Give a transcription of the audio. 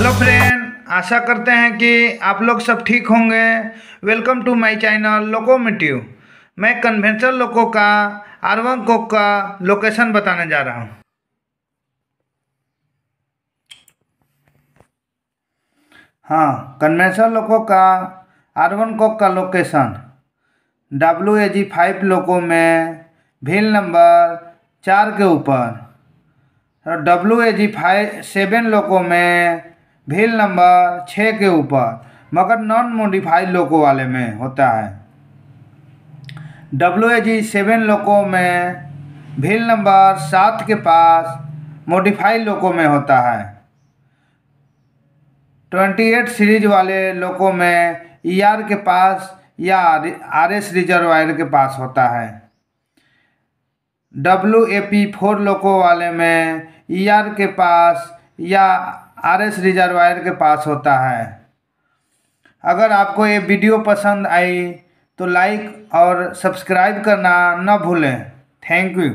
hello friend आशा करते हैं कि आप लोग सब ठीक होंगे welcome to my channel locomotive मैं कन्वेंशनल लोको का आरवन कोक का लोकेशन बताने जा रहा हूँ हाँ कन्वेंशनल लोको का आरवन कोक का location W A G five loco में भील नंबर चार के ऊपर W A G five seven loco में भील नंबर छः के ऊपर मगर नॉन मोडिफाइड लोको वाले में होता है W A ji seven loco में भील नंबर सात के पास मोडिफाइड लोको में होता है ट्वेंटी एट सीरीज वाले लोको में ई e आर के पास या आर एस रिजर्वायर के पास होता है W A P four loco वाले में ई e आर के पास या आरएस रिजर्वायर के पास होता है अगर आपको ये वीडियो पसंद आई तो लाइक और सब्सक्राइब करना न भूलें थैंक यू